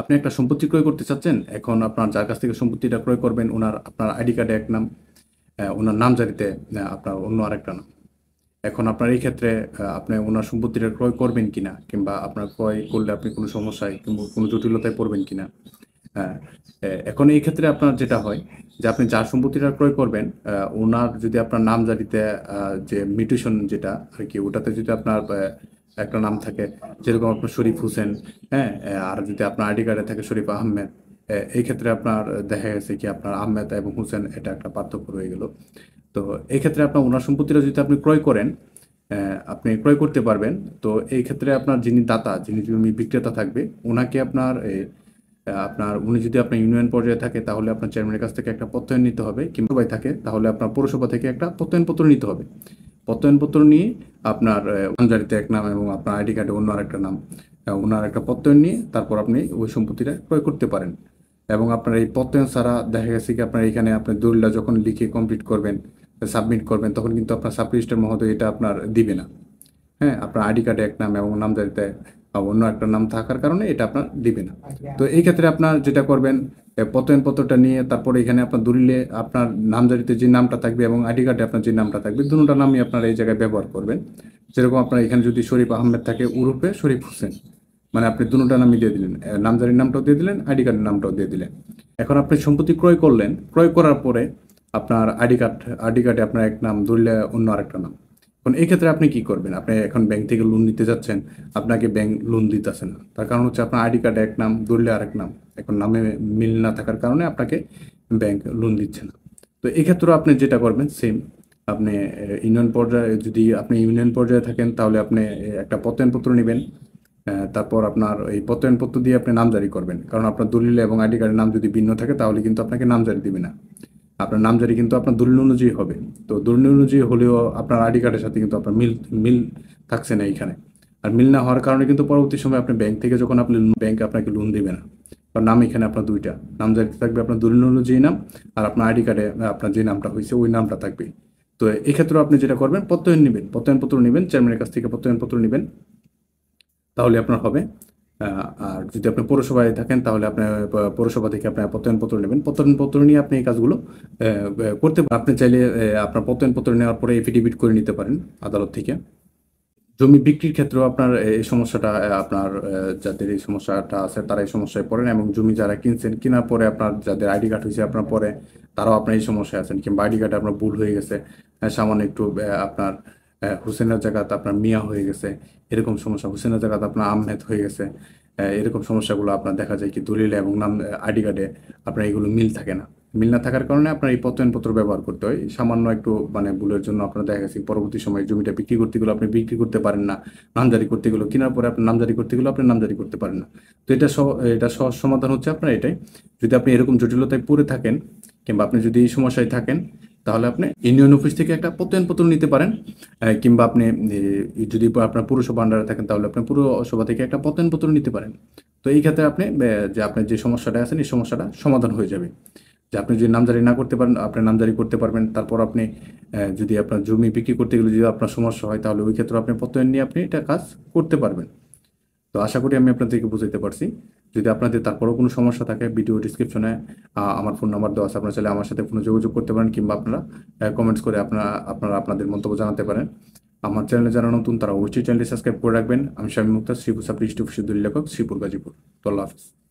আপনি একটা সম্পত্তি ক্রয় করতে চাচ্ছেন এখন আপনার যার কাছ থেকে সম্পত্তিটা ক্রয় করবেন ওনার আপনার আইডি কার্ডে এক নাম ওনার নাম জারিতে আপনার অন্য আরেকটা নাম এখন আপনার এই ক্ষেত্রে আপনি ওনার সম্পত্তিটা ক্রয় করবেন কিনা কিংবা আপনার ক্রয় করলে আপনি কোনো সমস্যায় কিংবা কোনো জটিলতায় পড়বেন কিনা এখন এই ক্ষেত্রে আপনার যেটা হয় যে আপনি যার সম্পত্তিটা ক্রয় করবেন ওনার যদি আপনার নাম জারিতে যে মিউটেশন যেটা আর কি ওটাতে যদি আপনার একটা নাম থাকে যেরকম আপনার শরীফ হোসেন হ্যাঁ আর যদি আপনার আইডি কার্ডে থাকে শরীফ আহমেদ এই ক্ষেত্রে আপনার দেখা গেছে কি আপনার আহমেদ এবং হোসেন এটা একটা পার্থক্য রয়ে গেল তো এই ক্ষেত্রে আপনার ওনার সম্পত্তিটা যদি আপনি ক্রয় করেন আপনি ক্রয় করতে পারবেন তো এই ক্ষেত্রে আপনার যিনি দাতা যিনি জমি বিক্রেতা থাকবে ওনাকে আপনার আপনার উনি যদি আপনার ইউনিয়ন পর্যায়ে থাকে তাহলে আপনার চেয়ারম্যানের কাছ থেকে একটা প্রত্যয়ন নিতে হবে কিংবা থাকে তাহলে আপনার পৌরসভা থেকে একটা প্রত্যয়নপত্র নিতে হবে প্রত্যয়নপত্র নিয়ে আপনার আঞ্জারিতে এক নাম এবং আপনার আইডি কার্ডে অন্য আরেকটা নাম অন্য একটা প্রত্যয়ন নিয়ে তারপর আপনি ওই সম্পত্তিটা ক্রয় করতে পারেন এবং আপনার এই প্রত্যয়ন ছাড়া দেখা গেছে কি আপনার এখানে আপনি দলিলটা যখন লিখে কমপ্লিট করবেন সাবমিট করবেন তখন কিন্তু আপনার সাবরেজিস্টার মহোদয় এটা আপনার দিবে না হ্যাঁ আপনার আইডি কার্ডে এক নাম এবং নামজারিতে অন্য একটা নাম থাকার কারণে এটা আপনার দিবে না আচ্ছা। তো এই ক্ষেত্রে আপনার যেটা করবেন পতয়নপত্রটা নিয়ে তারপরে এখানে আপনার দলিলে আপনার নামজারিতে যে নামটা থাকবে এবং আইডি কার্ডে আপনার যে নামটা থাকবে দুটা নামই আপনারা এই জায়গায় ব্যবহার করবেন যেরকম আপনার এখানে যদি শরীফ আহমেদ থাকে উরুপে শরীফ হোসেন মানে আপনি দুটা নামই দিয়ে দিলেন নামজারির নামটাও দিয়ে দিলেন আইডি কার্ডের নামটাও দিয়ে দিলেন এখন আপনি সম্পত্তি ক্রয় করলেন ক্রয় করার পরে আপনার আইডি কার্ড আইডি কার্ডে আপনার এক নাম দলিলে অন্য আরেকটা নাম এখন এই ক্ষেত্রে আপনি কি করবেন আপনি এখন ব্যাংক থেকে লোন নিতে যাচ্ছেন আপনাকে ব্যাংক লোন দিতেছে না তার কারণ হচ্ছে আপনার আইডি কার্ডে এক নাম দলিল আরেক নাম এখন নামে মিল না থাকার কারণে আপনাকে ব্যাংক লোন দিচ্ছে না তো এক্ষেত্রে আপনি যেটা করবেন সেম আপনি ইউনিয়ন পর্যায়ে যদি আপনি ইউনিয়ন পর্যায়ে থাকেন তাহলে আপনি একটা প্রত্যয়নপত্র নেবেন তারপর আপনার এই প্রত্যয়নপত্র দিয়ে আপনি নামজারি করবেন কারণ আপনার দলিল এবং আইডি কার্ডের নাম যদি ভিন্ন থাকে তাহলে কিন্তু আপনাকে নামজারি দিবে না আপনার নামজারি কিন্তু আপনার দলিল অনুযায়ী হবে তো দলিল অনুযায়ী হলেও আপনার আইডি কার্ডের সাথে কিন্তু আপনার মিল মিল থাকছে না এইখানে আর মিল না হওয়ার কারণে কিন্তু পরবর্তী সময় আপনি ব্যাংক থেকে যখন আপনি ব্যাংক আপনাকে লোন দেবে না কারণ নাম এখানে আপনার দুইটা নাম জারিতে থাকবে আপনার দলিল অনুযায়ী নাম আর আপনার আইডি কার্ডে আপনার যে নামটা হয়েছে ওই নামটা থাকবে তো এক্ষেত্রে আপনি যেটা করবেন প্রত্যয়ন নেবেন প্রত্যয়নপত্র নেবেন চেয়ারম্যানের কাছ থেকে প্রত্যয়নপত্র নেবেন তাহলে আপনার হবে আর যদি আপনি পৌরসভায় থাকেন তাহলে আপনার পৌরসভা থেকে আপনার প্রত্যয়নপত্র নেবেন প্রত্যয়নপত্র নিয়ে আপনি এই কাজগুলো করতে আপনি চাইলে আপনার প্রত্যয়নপত্র নেওয়ার পরে এফিডেভিট করে নিতে পারেন আদালত থেকে জমি বিক্রির ক্ষেত্রেও আপনার এই সমস্যাটা আপনার যাদের এই সমস্যাটা আছে তারা এই সমস্যায় পড়েন এবং জমি যারা কিনছেন কেনার পরে আপনার যাদের আইডি কার্ড হয়েছে আপনার পরে তারাও আপনার এই সমস্যায় আছেন কিংবা আইডি কার্ডে আপনার ভুল হয়ে গেছে সামান্য একটু আপনার হুসেনের জায়গাতে আপনার মিয়া হয়ে গেছে এরকম সমস্যা হুসেনের জায়গাতে আপনার আহমেদ হয়ে গেছে এরকম সমস্যাগুলো আপনার দেখা যায় কি দলিলে এবং নাম আইডি কার্ডে আপনার এগুলো মিল থাকে না মিল না থাকার কারণে আপনার এই পত্রপত্র ব্যবহার করতে হয় সামান্য একটু মানে ভুলের জন্য আপনার দেখা গেছে পরবর্তী সময় জমিটা বিক্রি করতে গেলে আপনি বিক্রি করতে পারেন না নামজারি করতে গেলে কেনার পরে আপনার নামজারি করতে গেলে আপনি নামজারি করতে পারেন না তো এটা এটা সহজ সমাধান হচ্ছে আপনার এটাই যদি আপনি এরকম জটিলতায় পড়ে থাকেন কিংবা আপনি যদি এই সমস্যায় থাকেন তাহলে আপনি ইউনিয়ন অফিস থেকে একটা প্রত্যয়নপত্র নিতে পারেন কিংবা আপনি যদি আপনার পুরসভা আন্ডারে থাকেন তাহলে আপনি পুরসভা থেকে একটা প্রত্যয়নপত্র নিতে পারেন তো এই ক্ষেত্রে আপনি যে আপনার যে সমস্যাটা আছেন এই সমস্যাটা সমাধান হয়ে যাবে যে আপনি যদি নামজারি না করতে পারেন আপনি নামজারি করতে পারবেন তারপর আপনি যদি আপনার জমি বিক্রি করতে গেলে যদি আপনার সমস্যা হয় তাহলে ওই ক্ষেত্রে আপনি প্রত্যয়ন নিয়ে আপনি এটা কাজ করতে পারবেন তো আশা করি আমি আপনাদেরকে বুঝাইতে পারছি যদি আপনাদের তারপরেও কোনো সমস্যা থাকে ভিডিও ডিসক্রিপশনে আমার ফোন নাম্বার দেওয়া আছে আপনারা চাইলে আমার সাথে ফোনে যোগাযোগ করতে পারেন কিংবা আপনারা কমেন্টস করে আপনারা আপনারা আপনাদের মন্তব্য জানাতে পারেন আমার চ্যানেলে যারা নতুন তারা অবশ্যই চ্যানেলটি সাবস্ক্রাইব করে রাখবেন আমি স্বামী মুক্তা শ্রীপুর সাবলি ইস্টুফ লেখক শ্রীপুর গাজীপুর তল্লা হাফিজ